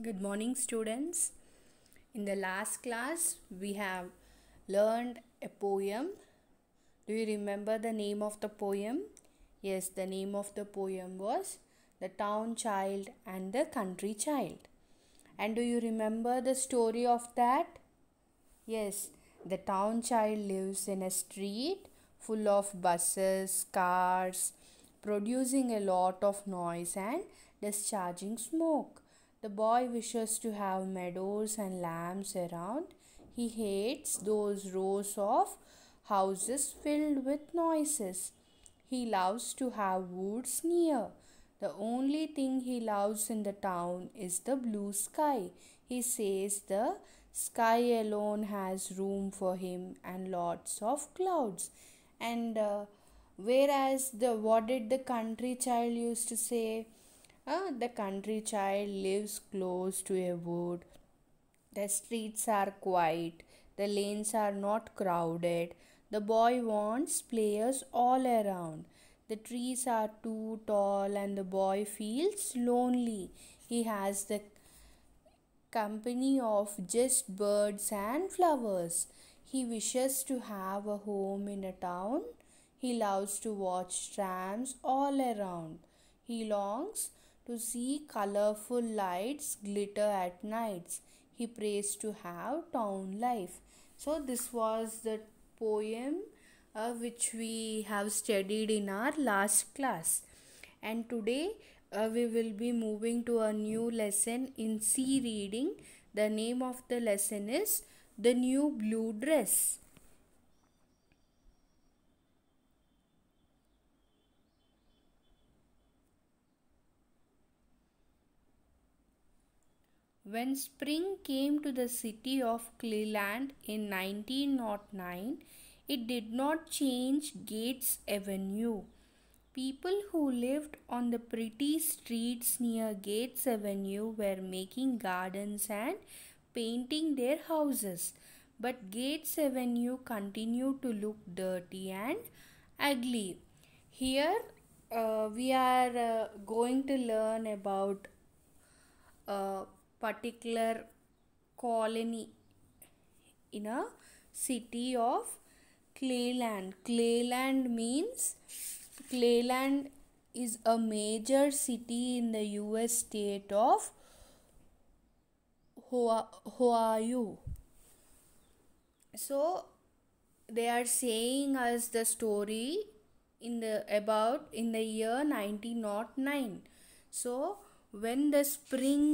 good morning students in the last class we have learned a poem do you remember the name of the poem yes the name of the poem was the town child and the country child and do you remember the story of that yes the town child lives in a street full of buses cars producing a lot of noise and discharging smoke the boy wishes to have meadows and lambs around. He hates those rows of houses filled with noises. He loves to have woods near. The only thing he loves in the town is the blue sky. He says the sky alone has room for him and lots of clouds. And uh, whereas the what did the country child used to say? Uh, the country child lives close to a wood. The streets are quiet. The lanes are not crowded. The boy wants players all around. The trees are too tall and the boy feels lonely. He has the company of just birds and flowers. He wishes to have a home in a town. He loves to watch trams all around. He longs to see colorful lights glitter at nights. He prays to have town life. So this was the poem uh, which we have studied in our last class. And today uh, we will be moving to a new lesson in sea reading. The name of the lesson is The New Blue Dress. When spring came to the city of Cleland in 1909, it did not change Gates Avenue. People who lived on the pretty streets near Gates Avenue were making gardens and painting their houses. But Gates Avenue continued to look dirty and ugly. Here uh, we are uh, going to learn about uh, particular colony in a city of Clayland. Clayland means Clayland is a major city in the US state of Hawaii. So they are saying us the story in the about in the year 1909. So when the spring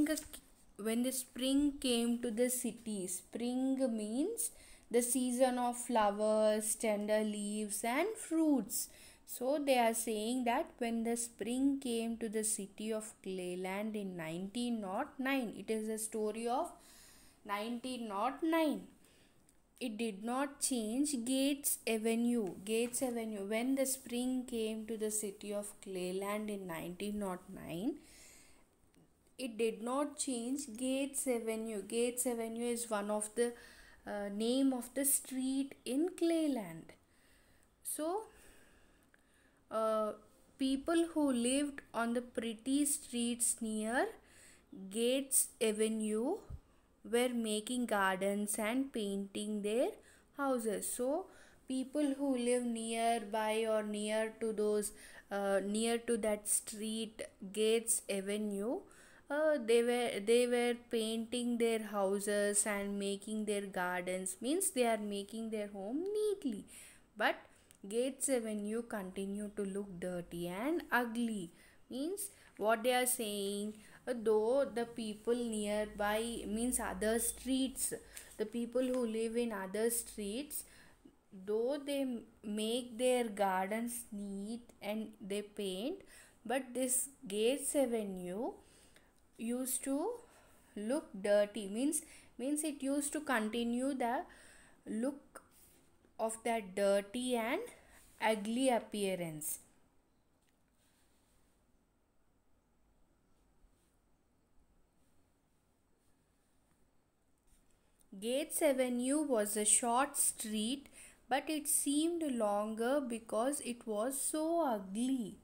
when the spring came to the city spring means the season of flowers tender leaves and fruits so they are saying that when the spring came to the city of clayland in 1909 it is a story of 1909 it did not change Gates Avenue. Gates Avenue. When the spring came to the city of Clayland in 1909, it did not change gates avenue gates avenue is one of the uh, name of the street in clayland so uh, people who lived on the pretty streets near gates avenue were making gardens and painting their houses so people who live nearby or near to those uh, near to that street gates avenue uh, they were they were painting their houses and making their gardens means they are making their home neatly but gate 7 you continue to look dirty and ugly means what they are saying uh, though the people nearby means other streets the people who live in other streets though they make their gardens neat and they paint but this gate 7 you used to look dirty means means it used to continue the look of that dirty and ugly appearance Gates Avenue was a short street but it seemed longer because it was so ugly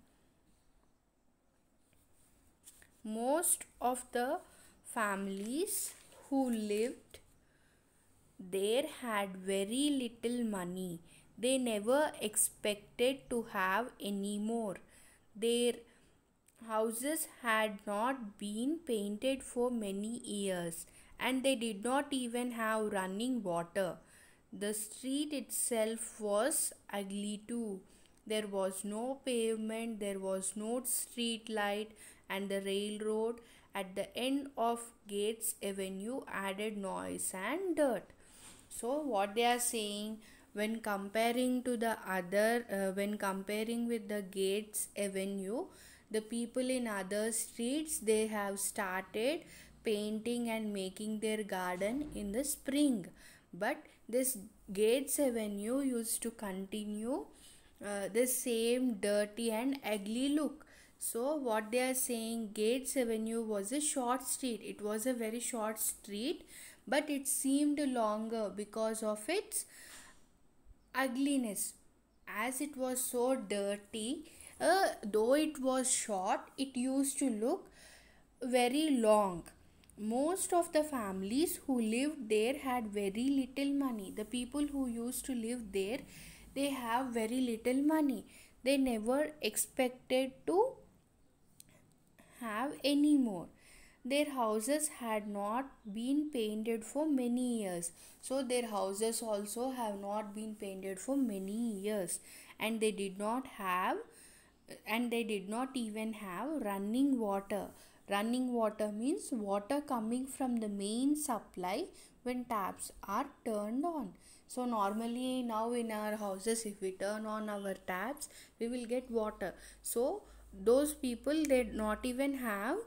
most of the families who lived there had very little money. They never expected to have any more. Their houses had not been painted for many years and they did not even have running water. The street itself was ugly too. There was no pavement, there was no street light, and the railroad at the end of Gates Avenue added noise and dirt. So what they are saying when comparing to the other uh, when comparing with the Gates Avenue the people in other streets they have started painting and making their garden in the spring but this Gates Avenue used to continue uh, the same dirty and ugly look so what they are saying Gates Avenue was a short street. It was a very short street but it seemed longer because of its ugliness. As it was so dirty, uh, though it was short, it used to look very long. Most of the families who lived there had very little money. The people who used to live there, they have very little money. They never expected to have any more their houses had not been painted for many years so their houses also have not been painted for many years and they did not have and they did not even have running water running water means water coming from the main supply when taps are turned on so normally now in our houses if we turn on our taps we will get water so those people they not even have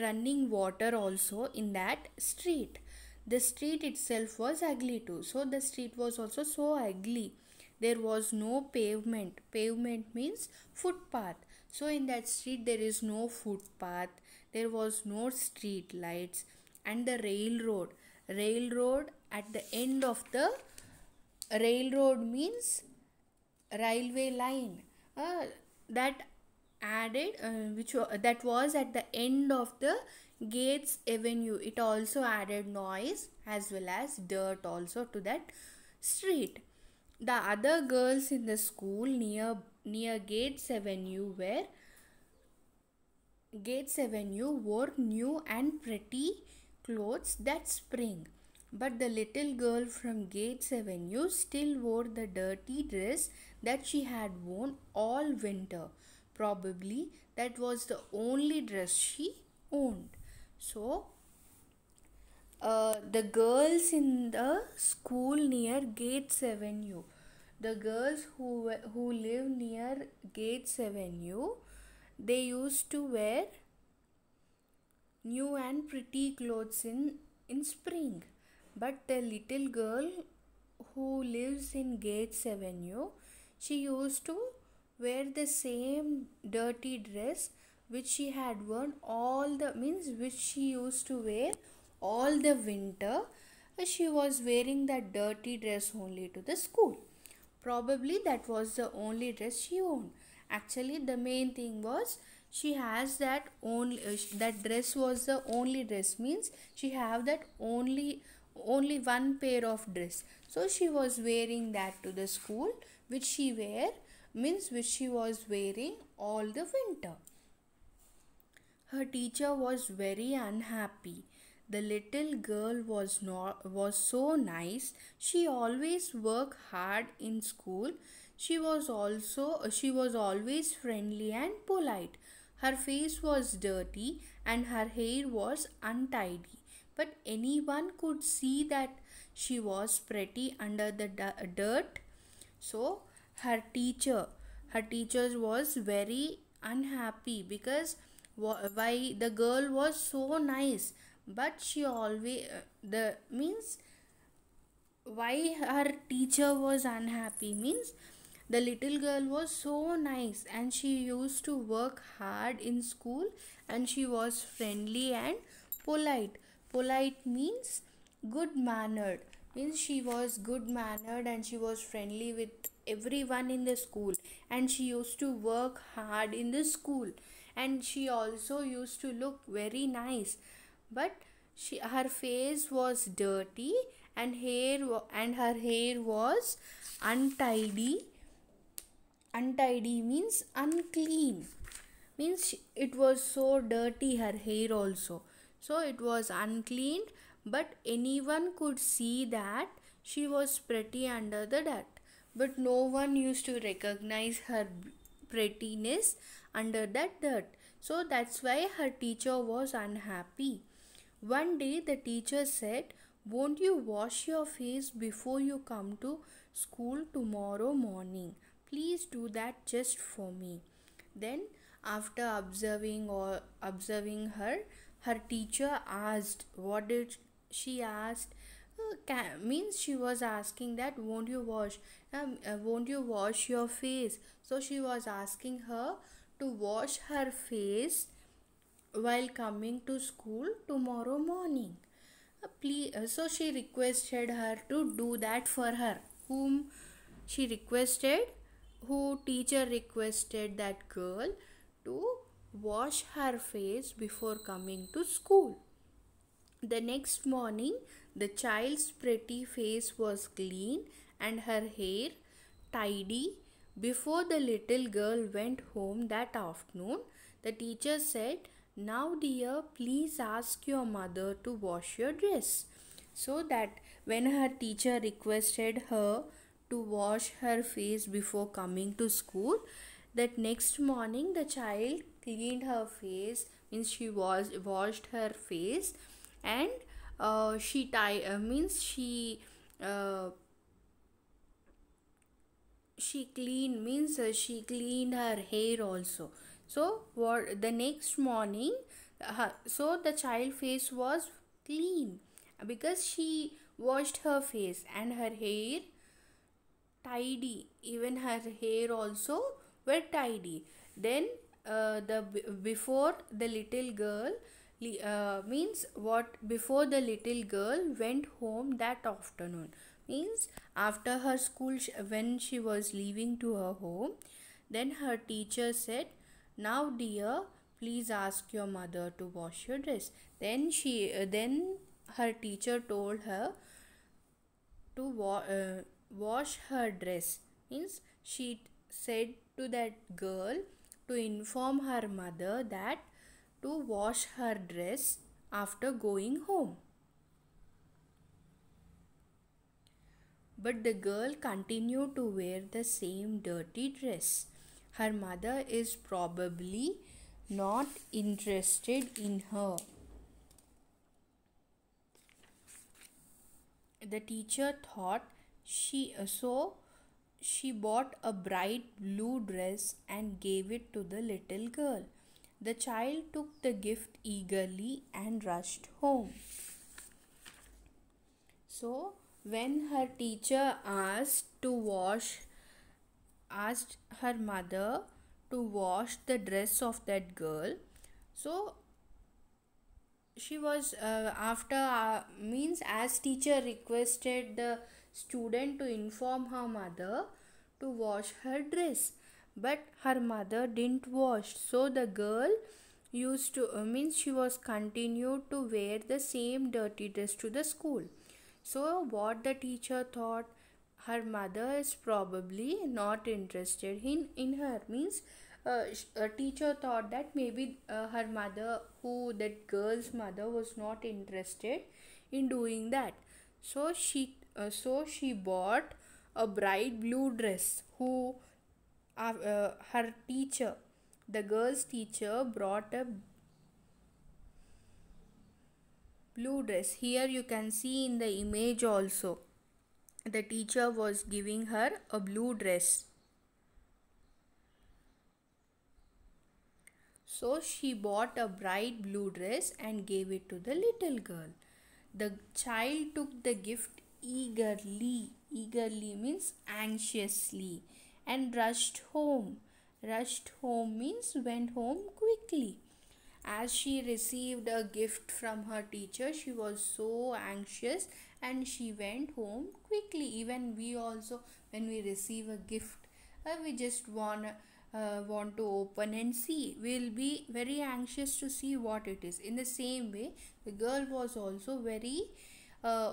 running water also in that street the street itself was ugly too so the street was also so ugly there was no pavement pavement means footpath so in that street there is no footpath there was no street lights and the railroad railroad at the end of the railroad means railway line uh, that added uh, which that was at the end of the Gates Avenue. It also added noise as well as dirt also to that street. The other girls in the school near near Gates Avenue were Gates Avenue wore new and pretty clothes that spring. But the little girl from Gates Avenue still wore the dirty dress that she had worn all winter. Probably that was the only dress she owned. So, uh, the girls in the school near Gate 7U, the girls who, who live near Gate 7U, they used to wear new and pretty clothes in, in spring. But the little girl who lives in Gate 7U, she used to wear the same dirty dress which she had worn all the means which she used to wear all the winter she was wearing that dirty dress only to the school probably that was the only dress she owned actually the main thing was she has that only uh, that dress was the only dress means she have that only only one pair of dress so she was wearing that to the school which she wear means which she was wearing all the winter. Her teacher was very unhappy. The little girl was not was so nice. She always worked hard in school. She was also she was always friendly and polite. Her face was dirty and her hair was untidy. But anyone could see that she was pretty under the dirt. So her teacher her teacher was very unhappy because why the girl was so nice but she always uh, the means why her teacher was unhappy means the little girl was so nice and she used to work hard in school and she was friendly and polite polite means good mannered means she was good mannered and she was friendly with everyone in the school and she used to work hard in the school and she also used to look very nice but she her face was dirty and hair and her hair was untidy untidy means unclean means it was so dirty her hair also so it was unclean but anyone could see that she was pretty under the dirt but no one used to recognize her prettiness under that dirt so that's why her teacher was unhappy one day the teacher said won't you wash your face before you come to school tomorrow morning please do that just for me then after observing or observing her her teacher asked what did she asked uh, can, means she was asking that won't you wash um, uh, won't you wash your face so she was asking her to wash her face while coming to school tomorrow morning uh, please uh, so she requested her to do that for her whom she requested who teacher requested that girl to wash her face before coming to school the next morning, the child's pretty face was clean and her hair tidy. Before the little girl went home that afternoon, the teacher said, Now, dear, please ask your mother to wash your dress. So that when her teacher requested her to wash her face before coming to school, that next morning the child cleaned her face, means she was washed her face and uh, she tie uh, means she uh, she clean means uh, she cleaned her hair also so what the next morning uh, so the child face was clean because she washed her face and her hair tidy even her hair also were tidy then uh, the before the little girl uh, means what before the little girl went home that afternoon means after her school when she was leaving to her home then her teacher said now dear please ask your mother to wash your dress then she uh, then her teacher told her to wa- uh, wash her dress means she said to that girl to inform her mother that to wash her dress after going home. But the girl continued to wear the same dirty dress. Her mother is probably not interested in her. The teacher thought she uh, so she bought a bright blue dress and gave it to the little girl. The child took the gift eagerly and rushed home. So, when her teacher asked to wash, asked her mother to wash the dress of that girl, so she was uh, after uh, means as teacher requested the student to inform her mother to wash her dress but her mother didn't wash so the girl used to uh, means she was continued to wear the same dirty dress to the school so what the teacher thought her mother is probably not interested in in her means uh, a teacher thought that maybe uh, her mother who that girl's mother was not interested in doing that so she uh, so she bought a bright blue dress who uh, her teacher the girl's teacher brought a blue dress here you can see in the image also the teacher was giving her a blue dress so she bought a bright blue dress and gave it to the little girl the child took the gift eagerly eagerly means anxiously and rushed home. Rushed home means went home quickly. As she received a gift from her teacher, she was so anxious and she went home quickly. Even we also, when we receive a gift, uh, we just want uh, want to open and see. We'll be very anxious to see what it is. In the same way, the girl was also very uh,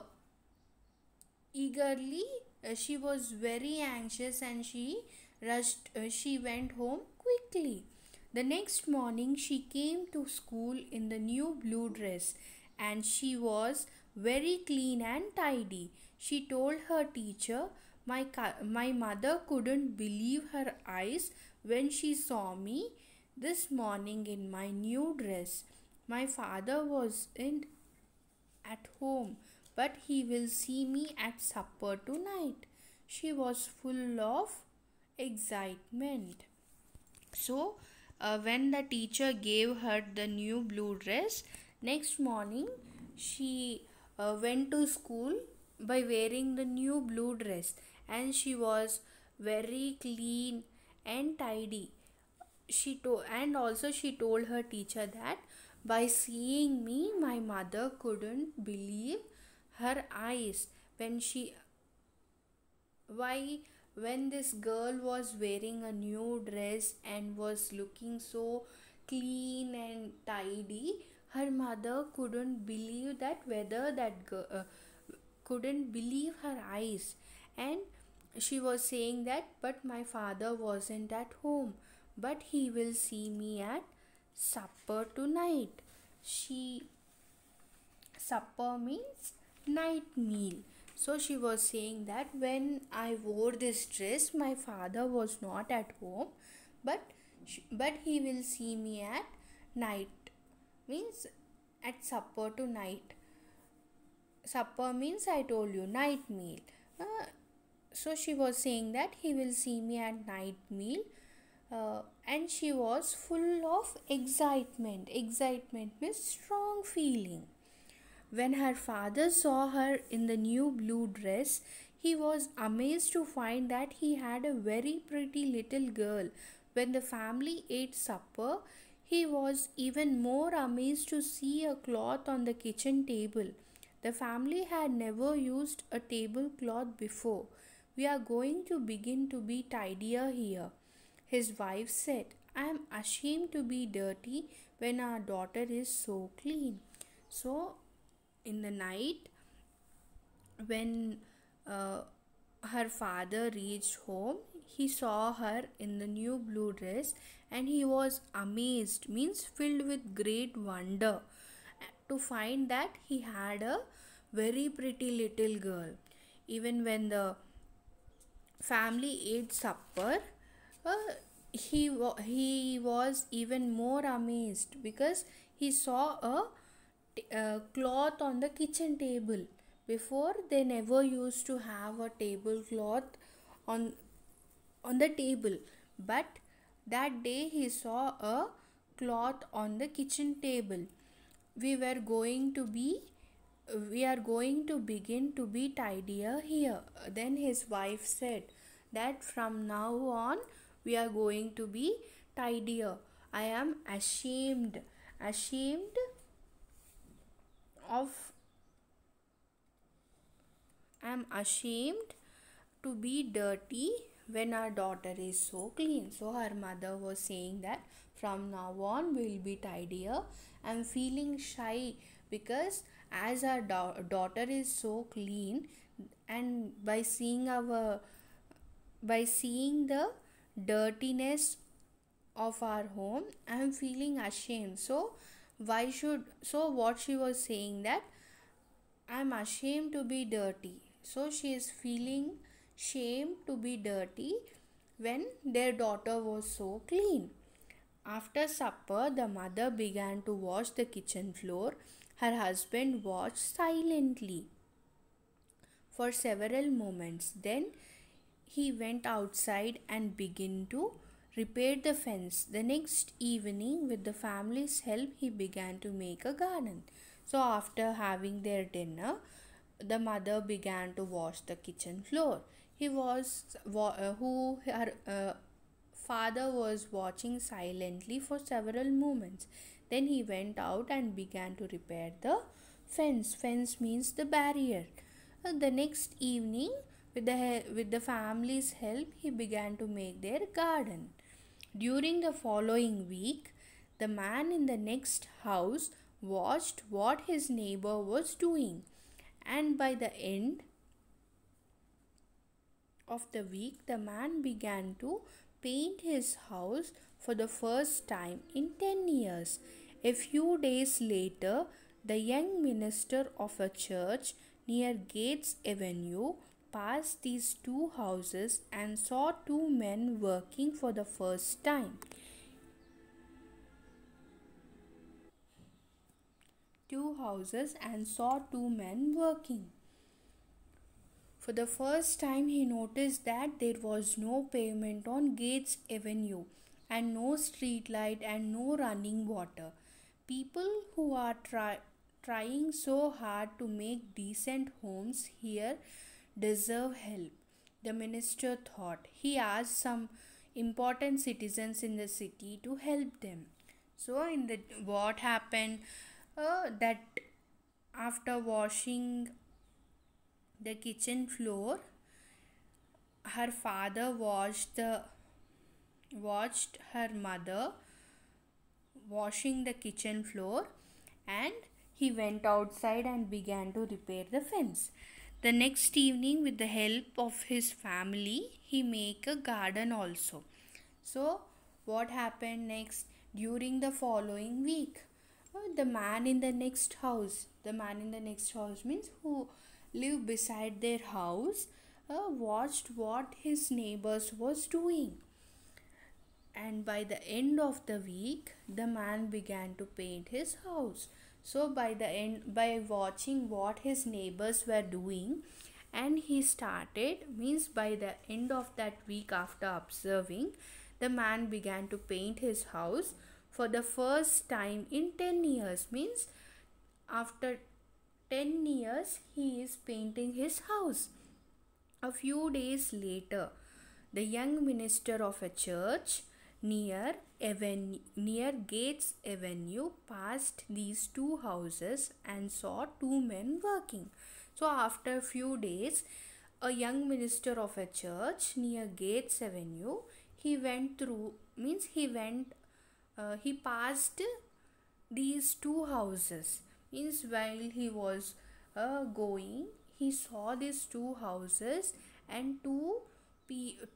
eagerly uh, she was very anxious and she rushed uh, she went home quickly the next morning she came to school in the new blue dress and she was very clean and tidy she told her teacher my my mother couldn't believe her eyes when she saw me this morning in my new dress my father was in at home but he will see me at supper tonight. She was full of excitement. So, uh, when the teacher gave her the new blue dress, next morning she uh, went to school by wearing the new blue dress and she was very clean and tidy she told and also she told her teacher that by seeing me my mother couldn't believe her eyes when she why when this girl was wearing a new dress and was looking so clean and tidy her mother couldn't believe that whether that girl uh, couldn't believe her eyes and she was saying that but my father wasn't at home but he will see me at supper tonight she supper means night meal so she was saying that when i wore this dress my father was not at home but but he will see me at night means at supper to night supper means i told you night meal uh, so she was saying that he will see me at night meal uh, and she was full of excitement excitement means strong feeling when her father saw her in the new blue dress, he was amazed to find that he had a very pretty little girl. When the family ate supper, he was even more amazed to see a cloth on the kitchen table. The family had never used a tablecloth before. We are going to begin to be tidier here. His wife said, I am ashamed to be dirty when our daughter is so clean. So in the night when uh, her father reached home he saw her in the new blue dress and he was amazed means filled with great wonder to find that he had a very pretty little girl even when the family ate supper uh, he wa- he was even more amazed because he saw a uh, cloth on the kitchen table before they never used to have a tablecloth on on the table but that day he saw a cloth on the kitchen table we were going to be we are going to begin to be tidier here then his wife said that from now on we are going to be tidier i am ashamed ashamed of I am ashamed to be dirty when our daughter is so clean. So her mother was saying that from now on we'll be tidier. I'm feeling shy because as our da daughter is so clean and by seeing our by seeing the dirtiness of our home, I'm feeling ashamed. So why should so what she was saying that i'm ashamed to be dirty so she is feeling shame to be dirty when their daughter was so clean after supper the mother began to wash the kitchen floor her husband watched silently for several moments then he went outside and began to repaired the fence. The next evening, with the family's help, he began to make a garden. So, after having their dinner, the mother began to wash the kitchen floor. He was uh, who her uh, father was watching silently for several moments. Then he went out and began to repair the fence. Fence means the barrier. Uh, the next evening, with the, with the family's help, he began to make their garden. During the following week, the man in the next house watched what his neighbor was doing, and by the end of the week, the man began to paint his house for the first time in 10 years. A few days later, the young minister of a church near Gates Avenue Passed these two houses and saw two men working for the first time. Two houses and saw two men working. For the first time, he noticed that there was no pavement on Gates Avenue and no street light and no running water. People who are try- trying so hard to make decent homes here deserve help, the minister thought. He asked some important citizens in the city to help them. So in the what happened uh, that after washing the kitchen floor her father washed the watched her mother washing the kitchen floor and he went outside and began to repair the fence the next evening with the help of his family he make a garden also. So what happened next during the following week? Uh, the man in the next house, the man in the next house means who live beside their house uh, watched what his neighbors was doing and by the end of the week the man began to paint his house so by the end by watching what his neighbors were doing and he started means by the end of that week after observing the man began to paint his house for the first time in 10 years means after 10 years he is painting his house a few days later the young minister of a church near avenue, near Gates Avenue passed these two houses and saw two men working. So after few days, a young minister of a church near Gates Avenue, he went through means he went uh, he passed these two houses means while he was uh, going he saw these two houses and two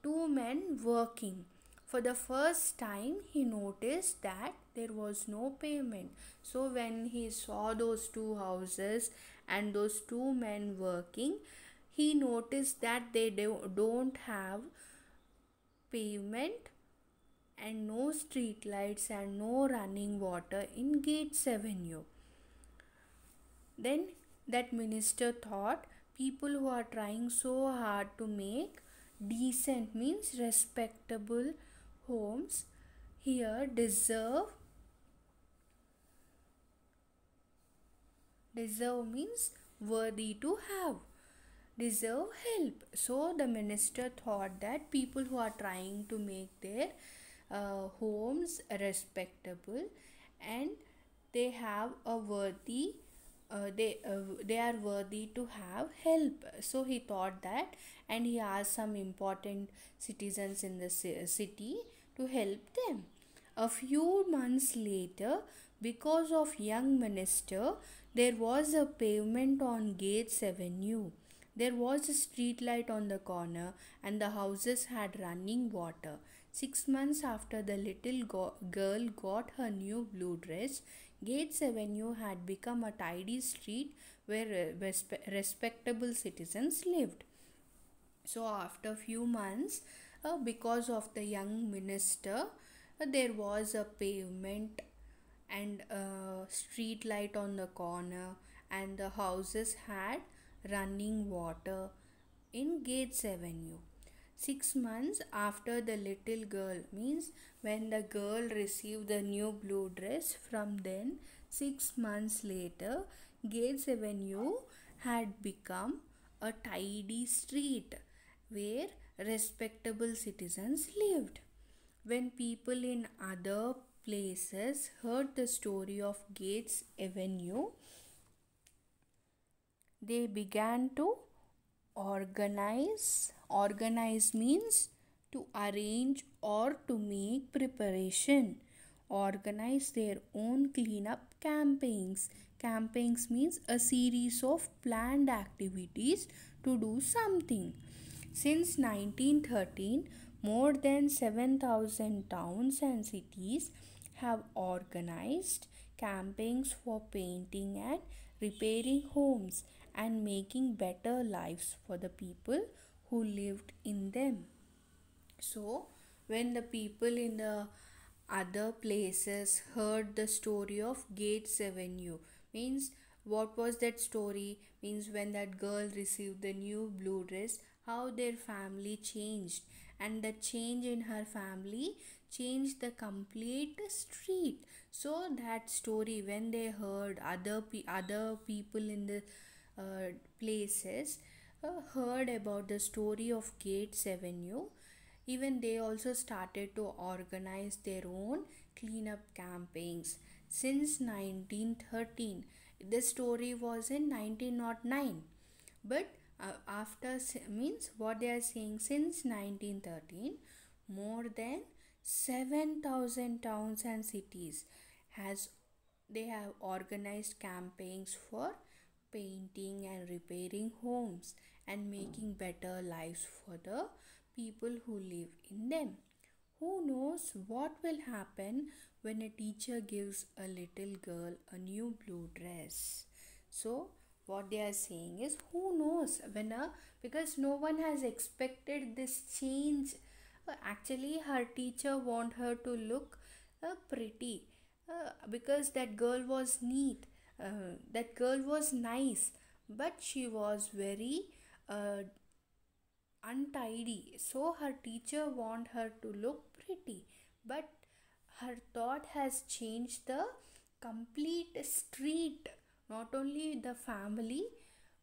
two men working for the first time he noticed that there was no payment so when he saw those two houses and those two men working he noticed that they do- not have pavement and no street lights and no running water in gates avenue then that minister thought people who are trying so hard to make decent means respectable homes here deserve deserve means worthy to have deserve help so the minister thought that people who are trying to make their uh, homes respectable and they have a worthy uh, they uh, they are worthy to have help so he thought that and he asked some important citizens in the city to help them. A few months later, because of young minister, there was a pavement on Gates Avenue. There was a street light on the corner and the houses had running water. Six months after the little go- girl got her new blue dress, Gates Avenue had become a tidy street where respe- respectable citizens lived. So after few months, uh, because of the young minister uh, there was a pavement and a street light on the corner and the houses had running water in gates avenue six months after the little girl means when the girl received the new blue dress from then six months later gates avenue had become a tidy street where respectable citizens lived. When people in other places heard the story of Gates Avenue, they began to organize. Organize means to arrange or to make preparation. Organize their own cleanup campaigns. Campaigns means a series of planned activities to do something. Since 1913, more than 7,000 towns and cities have organized campaigns for painting and repairing homes and making better lives for the people who lived in them. So, when the people in the other places heard the story of Gates Avenue, means what was that story? Means when that girl received the new blue dress, how their family changed and the change in her family changed the complete street so that story when they heard other pe- other people in the uh, places uh, heard about the story of Gate Avenue even they also started to organize their own cleanup campaigns since 1913 the story was in 1909 but uh, after means what they are saying since 1913 more than 7000 towns and cities has they have organized campaigns for painting and repairing homes and making better lives for the people who live in them who knows what will happen when a teacher gives a little girl a new blue dress so what they are saying is who knows when a, because no one has expected this change uh, actually her teacher want her to look uh, pretty uh, because that girl was neat uh, that girl was nice but she was very uh, untidy so her teacher want her to look pretty but her thought has changed the complete street not only the family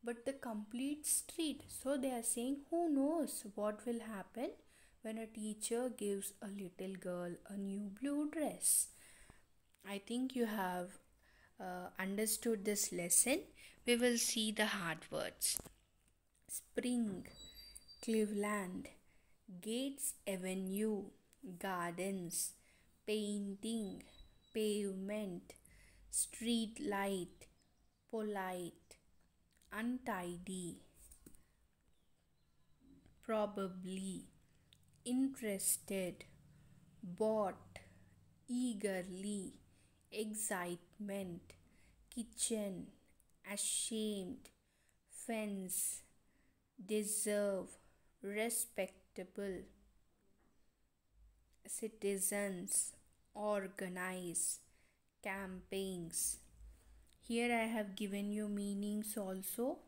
but the complete street so they are saying who knows what will happen when a teacher gives a little girl a new blue dress i think you have uh, understood this lesson we will see the hard words spring cleveland gates avenue gardens painting pavement street light polite, untidy, probably, interested, bought, eagerly, excitement, kitchen, ashamed, fence, deserve, respectable, citizens, organize, campaigns, here I have given you meanings also.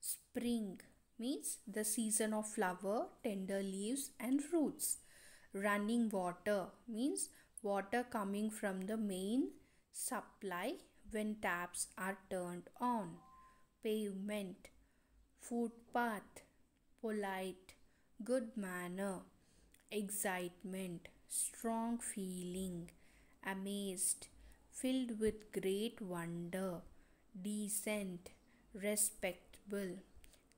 Spring means the season of flower, tender leaves and fruits. Running water means water coming from the main supply when taps are turned on. Pavement, footpath, polite, good manner, excitement, strong feeling, amazed, filled with great wonder, decent, respectable,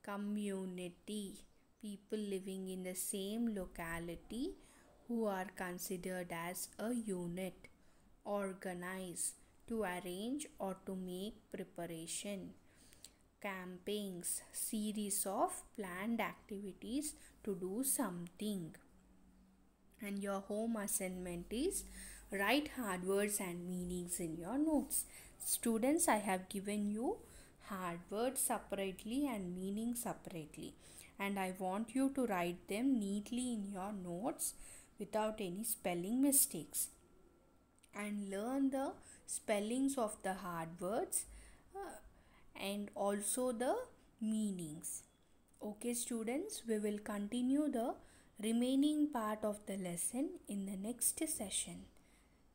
community, people living in the same locality who are considered as a unit, organize, to arrange or to make preparation, Campaigns series of planned activities to do something. And your home assignment is Write hard words and meanings in your notes. Students, I have given you hard words separately and meaning separately. And I want you to write them neatly in your notes without any spelling mistakes. And learn the spellings of the hard words uh, and also the meanings. Okay students, we will continue the remaining part of the lesson in the next session.